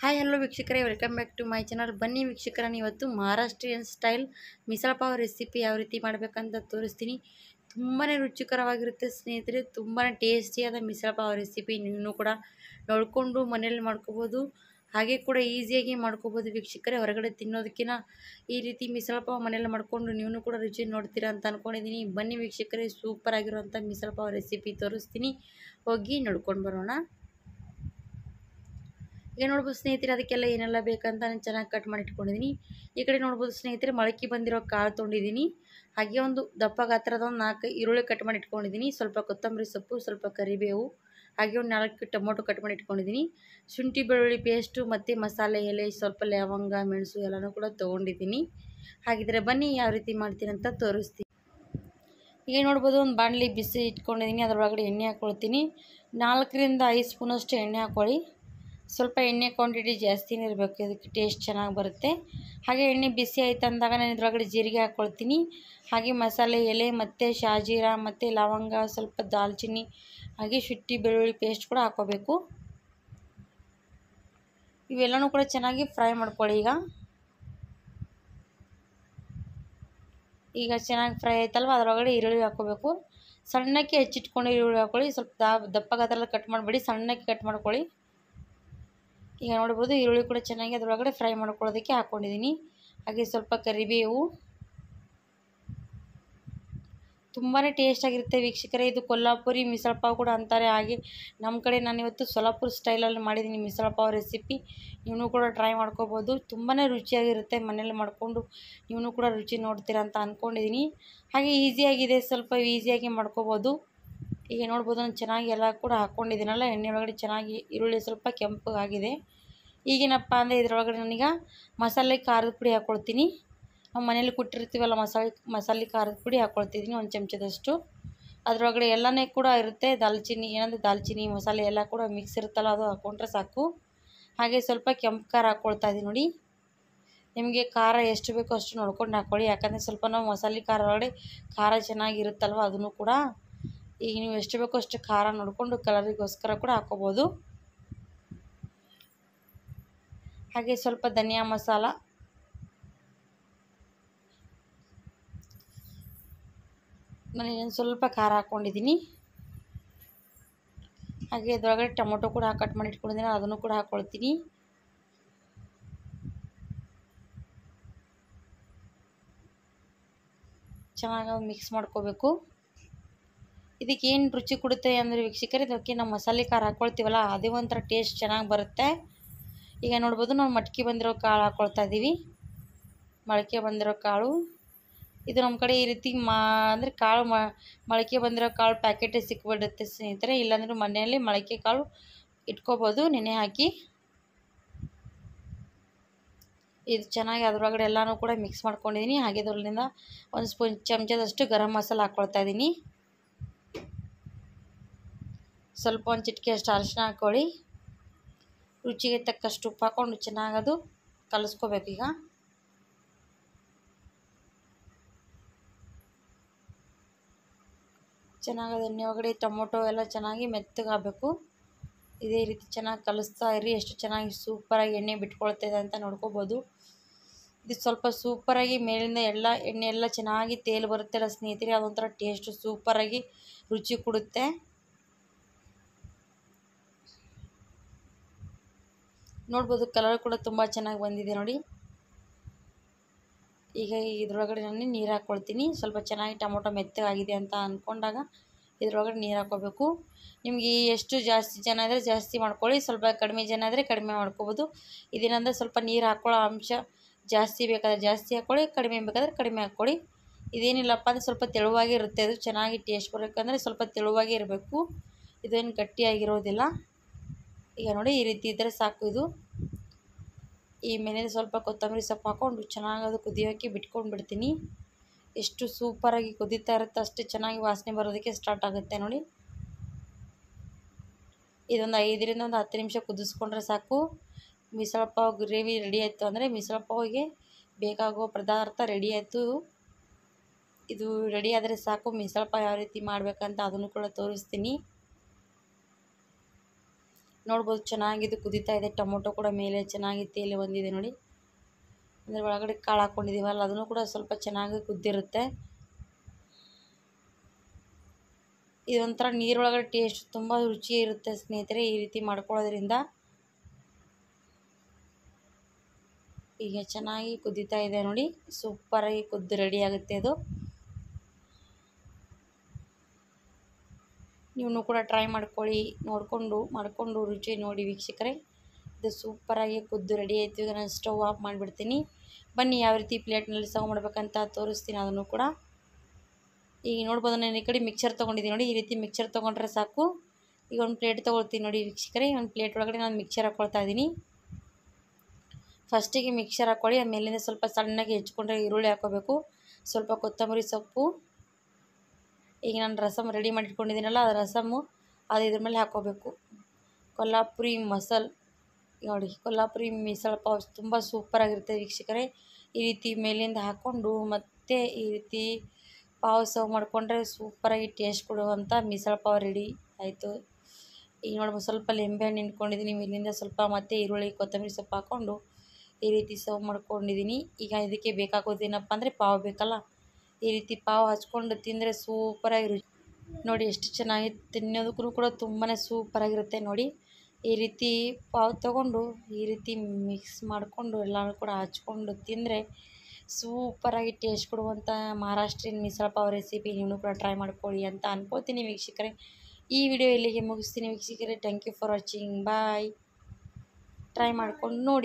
hi hello ವೀಕ್ಷಕರೇ welcome back to my channel ಬನ್ನಿ ವೀಕ್ಷಕರ ಇವತ್ತು ಮಹಾರಾಷ್ಟ್ರೀಯನ್ ಸ್ಟೈಲ್ ಪಾವ್ ರೆಸಿಪಿ ಯಾವ ರೀತಿ ಮಾಡಬೇಕಂತ ತೋರಿಸ್ತೀನಿ ತುಂಬಾ ರುಚಿಕರವಾಗಿರುತ್ತೆ ಸ್ನೇಹಿತರೆ ತುಂಬಾ ಟೇಸ್ಟಿಯಾದ ಪಾವ್ ರೆಸಿಪಿ ನೀವು ಕೂಡ ನೋಡಿಕೊಂಡು ಮನೇಲಿ ಮಾಡ್ಕೋಬೋದು ಹಾಗೆ ಕೂಡ ಈಸಿಯಾಗಿ ಮಾಡ್ಕೋಬೋದು ವೀಕ್ಷಕರೇ ಹೊರಗಡೆ ತಿನ್ನೋದಕ್ಕಿಂತ ಈ ರೀತಿ ಪಾವ್ ಮನೆಯಲ್ಲಿ ಮಾಡಿಕೊಂಡು ನೀವು ಕೂಡ ರುಚಿ ನೋಡ್ತೀರಾ ಅಂತ ಅಂದ್ಕೊಂಡಿದ್ದೀನಿ ಬನ್ನಿ ವೀಕ್ಷಕರೇ ಸೂಪರ್ ಆಗಿರುವಂಥ ಪಾವ್ ರೆಸಿಪಿ ತೋರಿಸ್ತೀನಿ ಹೋಗಿ ನೋಡ್ಕೊಂಡು ಬರೋಣ ಈಗ ನೋಡ್ಬೋದು ಸ್ನೇಹಿತರೆ ಅದಕ್ಕೆಲ್ಲ ಏನೆಲ್ಲ ಬೇಕಂತ ನಾನು ಚೆನ್ನಾಗಿ ಕಟ್ ಮಾಡಿ ಇಟ್ಕೊಂಡಿದ್ದೀನಿ ಈ ಕಡೆ ನೋಡ್ಬೋದು ಸ್ನೇಹಿತರೆ ಮೊಳಕೆ ಬಂದಿರೋ ಕಾಳು ತೊಗೊಂಡಿದ್ದೀನಿ ಹಾಗೆ ಒಂದು ದಪ್ಪ ಗಾತ್ರದ ಒಂದು ನಾಲ್ಕು ಈರುಳ್ಳಿ ಕಟ್ ಮಾಡಿ ಇಟ್ಕೊಂಡಿದ್ದೀನಿ ಸ್ವಲ್ಪ ಕೊತ್ತಂಬರಿ ಸೊಪ್ಪು ಸ್ವಲ್ಪ ಕರಿಬೇವು ಹಾಗೆ ಒಂದು ನಾಲ್ಕು ಟೊಮೊಟೊ ಕಟ್ ಮಾಡಿ ಇಟ್ಕೊಂಡಿದ್ದೀನಿ ಶುಂಠಿ ಬೆಳ್ಳುಳ್ಳಿ ಪೇಸ್ಟು ಮತ್ತು ಮಸಾಲೆ ಎಲೆ ಸ್ವಲ್ಪ ಲವಂಗ ಮೆಣಸು ಎಲ್ಲನೂ ಕೂಡ ತೊಗೊಂಡಿದ್ದೀನಿ ಹಾಗಿದ್ರೆ ಬನ್ನಿ ಯಾವ ರೀತಿ ಮಾಡ್ತೀನಿ ಅಂತ ತೋರಿಸ್ತೀನಿ ಈಗ ನೋಡ್ಬೋದು ಒಂದು ಬಾಣಲಿ ಬಿಸಿ ಇಟ್ಕೊಂಡಿದ್ದೀನಿ ಅದರೊಳಗಡೆ ಎಣ್ಣೆ ಹಾಕ್ಕೊಳ್ತೀನಿ ನಾಲ್ಕರಿಂದ ಐದು ಸ್ಪೂನಷ್ಟು ಎಣ್ಣೆ ಹಾಕ್ಕೊಳ್ಳಿ ಸ್ವಲ್ಪ ಎಣ್ಣೆ ಕ್ವಾಂಟಿಟಿ ಜಾಸ್ತಿನೇ ಇರಬೇಕು ಇದಕ್ಕೆ ಟೇಸ್ಟ್ ಚೆನ್ನಾಗಿ ಬರುತ್ತೆ ಹಾಗೆ ಎಣ್ಣೆ ಬಿಸಿ ಆಯ್ತು ಅಂದಾಗ ನಾನು ಇದ್ರೊಳಗಡೆ ಜೀರಿಗೆ ಹಾಕ್ಕೊಳ್ತೀನಿ ಹಾಗೆ ಮಸಾಲೆ ಎಲೆ ಮತ್ತು ಶಾಜೀರ ಮತ್ತು ಲವಂಗ ಸ್ವಲ್ಪ ದಾಲ್ಚಿನ್ನಿ ಹಾಗೆ ಶುಟ್ಟಿ ಬೆಳ್ಳುಳ್ಳಿ ಪೇಸ್ಟ್ ಕೂಡ ಹಾಕೋಬೇಕು ಇವೆಲ್ಲನೂ ಕೂಡ ಚೆನ್ನಾಗಿ ಫ್ರೈ ಮಾಡ್ಕೊಳ್ಳಿ ಈಗ ಈಗ ಚೆನ್ನಾಗಿ ಫ್ರೈ ಆಯ್ತಲ್ವ ಅದರೊಳಗಡೆ ಈರುಳ್ಳಿ ಹಾಕ್ಕೋಬೇಕು ಸಣ್ಣಕ್ಕೆ ಹೆಚ್ಚಿಟ್ಕೊಂಡು ಈರುಳ್ಳಿ ಹಾಕ್ಕೊಳ್ಳಿ ಸ್ವಲ್ಪ ದಾ ದಪ್ಪಗಾದ್ರಲ್ಲಿ ಕಟ್ ಮಾಡಿಬಿಡಿ ಸಣ್ಣಕ್ಕೆ ಕಟ್ ಮಾಡ್ಕೊಳ್ಳಿ ಈಗ ನೋಡ್ಬೋದು ಈರುಳ್ಳಿ ಕೂಡ ಚೆನ್ನಾಗಿ ಅದರೊಳಗಡೆ ಫ್ರೈ ಮಾಡ್ಕೊಳ್ಳೋದಕ್ಕೆ ಹಾಕ್ಕೊಂಡಿದ್ದೀನಿ ಹಾಗೆ ಸ್ವಲ್ಪ ಕರಿಬೇವು ತುಂಬಾ ಟೇಸ್ಟಾಗಿರುತ್ತೆ ವೀಕ್ಷಕರೇ ಇದು ಕೊಲ್ಲಾಪುರಿ ಪಾವ್ ಕೂಡ ಅಂತಾರೆ ಹಾಗೆ ನಮ್ಮ ಕಡೆ ನಾನು ಇವತ್ತು ಸೊಲಾಪುರ ಸ್ಟೈಲಲ್ಲಿ ಮಾಡಿದ್ದೀನಿ ಪಾವ್ ರೆಸಿಪಿ ನೀವು ಕೂಡ ಟ್ರೈ ಮಾಡ್ಕೋಬೋದು ತುಂಬಾ ರುಚಿಯಾಗಿರುತ್ತೆ ಮನೇಲಿ ಮಾಡಿಕೊಂಡು ನೀವು ಕೂಡ ರುಚಿ ನೋಡ್ತೀರ ಅಂತ ಅಂದ್ಕೊಂಡಿದ್ದೀನಿ ಹಾಗೆ ಈಸಿಯಾಗಿದೆ ಸ್ವಲ್ಪ ಈಸಿಯಾಗಿ ಮಾಡ್ಕೋಬೋದು ಈಗ ನೋಡ್ಬೋದು ನಾನು ಚೆನ್ನಾಗಿ ಎಲ್ಲ ಕೂಡ ಹಾಕ್ಕೊಂಡಿದ್ದೀನಲ್ಲ ಎಣ್ಣೆ ಒಳಗಡೆ ಚೆನ್ನಾಗಿ ಈರುಳ್ಳಿ ಸ್ವಲ್ಪ ಕೆಂಪಾಗಿದೆ ಈಗೇನಪ್ಪ ಅಂದರೆ ಇದರೊಳಗಡೆ ನನಗೆ ಮಸಾಲೆ ಖಾರದ ಪುಡಿ ಹಾಕ್ಕೊಳ್ತೀನಿ ನಮ್ಮ ಮನೇಲಿ ಕೊಟ್ಟಿರ್ತೀವಲ್ಲ ಮಸಾಲೆ ಮಸಾಲೆ ಖಾರದ ಪುಡಿ ಹಾಕ್ಕೊಳ್ತಿದ್ದೀನಿ ಒಂದು ಚಮಚದಷ್ಟು ಅದರೊಳಗಡೆ ಎಲ್ಲನೇ ಕೂಡ ಇರುತ್ತೆ ದಾಲ್ಚಿನ್ನಿ ಏನಂದರೆ ದಾಲ್ಚಿನ್ನಿ ಮಸಾಲೆ ಎಲ್ಲ ಕೂಡ ಮಿಕ್ಸ್ ಇರುತ್ತಲ್ಲ ಅದು ಹಾಕ್ಕೊಂಡ್ರೆ ಸಾಕು ಹಾಗೆ ಸ್ವಲ್ಪ ಕೆಂಪು ಖಾರ ಹಾಕ್ಕೊಳ್ತಾ ಇದ್ದೀನಿ ನೋಡಿ ನಿಮಗೆ ಖಾರ ಎಷ್ಟು ಬೇಕೋ ಅಷ್ಟು ನೋಡ್ಕೊಂಡು ಹಾಕ್ಕೊಳ್ಳಿ ಯಾಕಂದರೆ ಸ್ವಲ್ಪ ನಾವು ಮಸಾಲೆ ಖಾರ ಒಳಗಡೆ ಖಾರ ಚೆನ್ನಾಗಿರುತ್ತಲ್ವ ಅದನ್ನು ಕೂಡ ಈಗ ನೀವು ಎಷ್ಟು ಬೇಕೋ ಅಷ್ಟು ಖಾರ ನೋಡಿಕೊಂಡು ಕಲರಿಗೋಸ್ಕರ ಕೂಡ ಹಾಕೋಬೋದು ಹಾಗೆ ಸ್ವಲ್ಪ ಧನಿಯಾ ಮಸಾಲ ನಾನು ಸ್ವಲ್ಪ ಖಾರ ಹಾಕ್ಕೊಂಡಿದ್ದೀನಿ ಹಾಗೆ ಇದರೊಳಗಡೆ ಟೊಮೊಟೊ ಕೂಡ ಕಟ್ ಮಾಡಿ ಇಟ್ಕೊಂಡಿದ್ದೀನಿ ಅದನ್ನು ಕೂಡ ಹಾಕ್ಕೊಳ್ತೀನಿ ಚೆನ್ನಾಗಿ ಮಿಕ್ಸ್ ಮಾಡ್ಕೋಬೇಕು ಇದಕ್ಕೆ ಏನು ರುಚಿ ಕೊಡುತ್ತೆ ಅಂದರೆ ವೀಕ್ಷಕರು ಇದಕ್ಕೆ ನಾವು ಮಸಾಲೆ ಖಾರ ಹಾಕ್ಕೊಳ್ತೀವಲ್ಲ ಅದೇ ಒಂಥರ ಟೇಸ್ಟ್ ಚೆನ್ನಾಗಿ ಬರುತ್ತೆ ಈಗ ನೋಡ್ಬೋದು ನಾವು ಮಟ್ಕೆ ಬಂದಿರೋ ಕಾಳು ಹಾಕ್ಕೊಳ್ತಾ ಇದ್ದೀವಿ ಮೊಳಕೆ ಬಂದಿರೋ ಕಾಳು ಇದು ನಮ್ಮ ಕಡೆ ಈ ರೀತಿ ಮಾ ಅಂದರೆ ಕಾಳು ಮೊಳಕೆ ಬಂದಿರೋ ಕಾಳು ಪ್ಯಾಕೆಟೇ ಸಿಕ್ಬಿಡುತ್ತೆ ಸ್ನೇಹಿತರೆ ಇಲ್ಲಾಂದ್ರೆ ಮನೆಯಲ್ಲಿ ಮೊಳಕೆ ಕಾಳು ಇಟ್ಕೋಬೋದು ನೆನೆ ಹಾಕಿ ಇದು ಚೆನ್ನಾಗಿ ಅದರೊಳಗಡೆ ಎಲ್ಲನೂ ಕೂಡ ಮಿಕ್ಸ್ ಮಾಡ್ಕೊಂಡಿದ್ದೀನಿ ಹಾಗೆ ಅದರಿಂದ ಒಂದು ಸ್ಪೂನ್ ಚಮಚದಷ್ಟು ಗರಂ ಮಸಾಲೆ ಹಾಕ್ಕೊಳ್ತಾ ಇದ್ದೀನಿ ಸ್ವಲ್ಪ ಒಂದು ಅಷ್ಟು ಅರಶಿನ ಹಾಕ್ಕೊಳ್ಳಿ ರುಚಿಗೆ ತಕ್ಕಷ್ಟು ಉಪ್ಪು ಹಾಕ್ಕೊಂಡು ಚೆನ್ನಾಗದು ಕಲಿಸ್ಕೋಬೇಕು ಈಗ ಚೆನ್ನಾಗಿ ಎಣ್ಣೆ ಒಗಡೆ ಟೊಮೊಟೊ ಎಲ್ಲ ಚೆನ್ನಾಗಿ ಮೆತ್ತಗೆ ಆಗಬೇಕು ಇದೇ ರೀತಿ ಚೆನ್ನಾಗಿ ಕಲಿಸ್ತಾ ಇರಿ ಎಷ್ಟು ಚೆನ್ನಾಗಿ ಸೂಪರಾಗಿ ಎಣ್ಣೆ ಬಿಟ್ಕೊಳ್ತಿದೆ ಅಂತ ನೋಡ್ಕೋಬೋದು ಇದು ಸ್ವಲ್ಪ ಸೂಪರಾಗಿ ಮೇಲಿಂದ ಎಲ್ಲ ಎಣ್ಣೆ ಎಲ್ಲ ಚೆನ್ನಾಗಿ ಬರುತ್ತೆ ಅಲ್ಲ ಸ್ನೇಹಿತರೆ ಅದೊಂಥರ ಟೇಸ್ಟು ಸೂಪರಾಗಿ ರುಚಿ ಕೊಡುತ್ತೆ ನೋಡ್ಬೋದು ಕಲರ್ ಕೂಡ ತುಂಬ ಚೆನ್ನಾಗಿ ಬಂದಿದೆ ನೋಡಿ ಈಗ ಇದರೊಳಗಡೆ ನಾನು ನೀರು ಹಾಕ್ಕೊಳ್ತೀನಿ ಸ್ವಲ್ಪ ಚೆನ್ನಾಗಿ ಟೊಮೊಟೊ ಮೆತ್ತಗಾಗಿದೆ ಅಂತ ಅಂದ್ಕೊಂಡಾಗ ಇದರೊಳಗಡೆ ನೀರು ಹಾಕೋಬೇಕು ನಿಮಗೆ ಎಷ್ಟು ಜಾಸ್ತಿ ಜನ ಆದರೆ ಜಾಸ್ತಿ ಮಾಡ್ಕೊಳ್ಳಿ ಸ್ವಲ್ಪ ಕಡಿಮೆ ಜನ ಆದರೆ ಕಡಿಮೆ ಮಾಡ್ಕೋಬೋದು ಇದೇನಂದ್ರೆ ಸ್ವಲ್ಪ ನೀರು ಹಾಕ್ಕೊಳ್ಳೋ ಅಂಶ ಜಾಸ್ತಿ ಬೇಕಾದರೆ ಜಾಸ್ತಿ ಹಾಕ್ಕೊಳ್ಳಿ ಕಡಿಮೆ ಬೇಕಾದರೆ ಕಡಿಮೆ ಹಾಕ್ಕೊಳ್ಳಿ ಇದೇನಿಲ್ಲಪ್ಪ ಅಂದರೆ ಸ್ವಲ್ಪ ತೆಳುವಾಗಿ ಇರುತ್ತೆ ಅದು ಚೆನ್ನಾಗಿ ಟೇಸ್ಟ್ ಬರಬೇಕಂದ್ರೆ ಸ್ವಲ್ಪ ತೆಳುವಾಗಿ ಇರಬೇಕು ಇದೇನು ಗಟ್ಟಿಯಾಗಿರೋದಿಲ್ಲ ಈಗ ನೋಡಿ ಈ ರೀತಿ ಇದ್ದರೆ ಸಾಕು ಇದು ಈ ಮೇಲೆ ಸ್ವಲ್ಪ ಕೊತ್ತಂಬರಿ ಸೊಪ್ಪು ಹಾಕ್ಕೊಂಡು ಚೆನ್ನಾಗಿ ಅದು ಕುದಿಯೋಕ್ಕೆ ಬಿಟ್ಕೊಂಡು ಬಿಡ್ತೀನಿ ಎಷ್ಟು ಸೂಪರಾಗಿ ಕುದೀತಾ ಇರುತ್ತೆ ಅಷ್ಟು ಚೆನ್ನಾಗಿ ವಾಸನೆ ಬರೋದಕ್ಕೆ ಸ್ಟಾರ್ಟ್ ಆಗುತ್ತೆ ನೋಡಿ ಇದೊಂದು ಐದರಿಂದ ಒಂದು ಹತ್ತು ನಿಮಿಷ ಕುದಿಸ್ಕೊಂಡ್ರೆ ಸಾಕು ಪಾವ್ ಗ್ರೇವಿ ರೆಡಿ ಆಯಿತು ಅಂದರೆ ಪಾವ್ಗೆ ಬೇಕಾಗುವ ಪದಾರ್ಥ ರೆಡಿ ಆಯಿತು ಇದು ರೆಡಿ ಆದರೆ ಸಾಕು ಪಾವ್ ಯಾವ ರೀತಿ ಮಾಡಬೇಕಂತ ಅದನ್ನು ಕೂಡ ತೋರಿಸ್ತೀನಿ ನೋಡ್ಬೋದು ಚೆನ್ನಾಗಿದೆ ಕುದಿತಾ ಇದೆ ಟೊಮೊಟೊ ಕೂಡ ಮೇಲೆ ಚೆನ್ನಾಗಿ ತೇಲಿ ಬಂದಿದೆ ನೋಡಿ ಅಂದರೆ ಒಳಗಡೆ ಕಾಳು ಹಾಕ್ಕೊಂಡಿದ್ದೀವಲ್ಲ ಅದನ್ನು ಕೂಡ ಸ್ವಲ್ಪ ಚೆನ್ನಾಗಿ ಕುದ್ದಿರುತ್ತೆ ಇದೊಂಥರ ನೀರೊಳಗಡೆ ಟೇಸ್ಟ್ ತುಂಬ ರುಚಿ ಇರುತ್ತೆ ಸ್ನೇಹಿತರೆ ಈ ರೀತಿ ಮಾಡ್ಕೊಳ್ಳೋದ್ರಿಂದ ಈಗ ಚೆನ್ನಾಗಿ ಕುದಿತಾ ಇದೆ ನೋಡಿ ಸೂಪರಾಗಿ ಕುದ್ದು ರೆಡಿ ಆಗುತ್ತೆ ಅದು ನೀವು ಕೂಡ ಟ್ರೈ ಮಾಡ್ಕೊಳ್ಳಿ ನೋಡಿಕೊಂಡು ಮಾಡಿಕೊಂಡು ರುಚಿ ನೋಡಿ ವೀಕ್ಷಕರೇ ಇದು ಸೂಪರಾಗಿ ಕುದ್ದು ರೆಡಿ ಆಯಿತು ಈಗ ನಾನು ಸ್ಟವ್ ಆಫ್ ಮಾಡಿಬಿಡ್ತೀನಿ ಬನ್ನಿ ಯಾವ ರೀತಿ ಪ್ಲೇಟ್ನಲ್ಲಿ ಸರ್ವ್ ಮಾಡಬೇಕಂತ ತೋರಿಸ್ತೀನಿ ಅದನ್ನು ಕೂಡ ಈಗ ನೋಡ್ಬೋದು ನಾನು ಈ ಕಡೆ ಮಿಕ್ಸರ್ ತೊಗೊಂಡಿದ್ದೀನಿ ನೋಡಿ ಈ ರೀತಿ ಮಿಕ್ಸರ್ ತೊಗೊಂಡ್ರೆ ಸಾಕು ಈಗ ಒಂದು ಪ್ಲೇಟ್ ತೊಗೊಳ್ತೀನಿ ನೋಡಿ ವೀಕ್ಷಕರೇ ಒಂದು ಪ್ಲೇಟ್ ಒಳಗಡೆ ನಾನು ಮಿಕ್ಸರ್ ಹಾಕ್ಕೊಳ್ತಾ ಇದ್ದೀನಿ ಫಸ್ಟಿಗೆ ಮಿಕ್ಸರ್ ಹಾಕ್ಕೊಳ್ಳಿ ಆಮೇಲಿಂದ ಸ್ವಲ್ಪ ಸಣ್ಣಗೆ ಹೆಚ್ಕೊಂಡ್ರೆ ಈರುಳ್ಳಿ ಹಾಕೋಬೇಕು ಸ್ವಲ್ಪ ಕೊತ್ತಂಬರಿ ಸೊಪ್ಪು ಈಗ ನಾನು ರಸಮ್ ರೆಡಿ ಮಾಡಿ ಇಟ್ಕೊಂಡಿದ್ದೀನಲ್ಲ ಅದು ರಸಮ್ಮು ಅದು ಇದ್ರ ಮೇಲೆ ಹಾಕ್ಕೋಬೇಕು ಕೊಲ್ಲಾಪುರಿ ಮಸಾಲ ನೋಡಿ ಕೊಲ್ಲಾಪುರಿ ಮಿಸಳ ಪಾವ್ ತುಂಬ ಸೂಪರಾಗಿರುತ್ತೆ ವೀಕ್ಷಕರೇ ಈ ರೀತಿ ಮೇಲಿಂದ ಹಾಕ್ಕೊಂಡು ಮತ್ತೆ ಈ ರೀತಿ ಪಾವ್ ಸರ್ವ್ ಮಾಡಿಕೊಂಡ್ರೆ ಸೂಪರಾಗಿ ಟೇಸ್ಟ್ ಕೊಡುವಂಥ ಮಿಸಳ ಪಾವ್ ರೆಡಿ ಆಯಿತು ಈಗ ನೋಡಿ ಸ್ವಲ್ಪ ಲಿಂಬೆ ಹಣ್ಣು ನಿಂತ್ಕೊಂಡಿದ್ದೀನಿ ಇಲ್ಲಿಂದ ಸ್ವಲ್ಪ ಮತ್ತೆ ಈರುಳ್ಳಿ ಕೊತ್ತಂಬರಿ ಸೊಪ್ಪು ಹಾಕ್ಕೊಂಡು ಈ ರೀತಿ ಸರ್ವ್ ಮಾಡ್ಕೊಂಡಿದ್ದೀನಿ ಈಗ ಇದಕ್ಕೆ ಬೇಕಾಗೋದೇನಪ್ಪ ಅಂದರೆ ಪಾವ್ ಬೇಕಲ್ಲ ಈ ರೀತಿ ಪಾವು ಹಚ್ಕೊಂಡು ತಿಂದರೆ ಸೂಪರಾಗಿ ರುಚಿ ನೋಡಿ ಎಷ್ಟು ಚೆನ್ನಾಗಿ ತಿನ್ನೋದಕ್ಕೂ ಕೂಡ ತುಂಬಾ ಸೂಪರಾಗಿರುತ್ತೆ ನೋಡಿ ಈ ರೀತಿ ಪಾವು ತಗೊಂಡು ಈ ರೀತಿ ಮಿಕ್ಸ್ ಮಾಡಿಕೊಂಡು ಎಲ್ಲರೂ ಕೂಡ ಹಚ್ಕೊಂಡು ತಿಂದರೆ ಸೂಪರಾಗಿ ಟೇಸ್ಟ್ ಕೊಡುವಂಥ ಮಹಾರಾಷ್ಟ್ರೀಯನ್ ಮಿಸಳ ಪಾವ್ ರೆಸಿಪಿ ನೀವು ಕೂಡ ಟ್ರೈ ಮಾಡ್ಕೊಳ್ಳಿ ಅಂತ ಅನ್ಕೋತೀನಿ ವೀಕ್ಷಕರೇ ಈ ವಿಡಿಯೋ ಇಲ್ಲಿಗೆ ಮುಗಿಸ್ತೀನಿ ವೀಕ್ಷಕರೇ thank you for watching bye try ಮಾಡ್ಕೊಂಡು ನೋಡಿ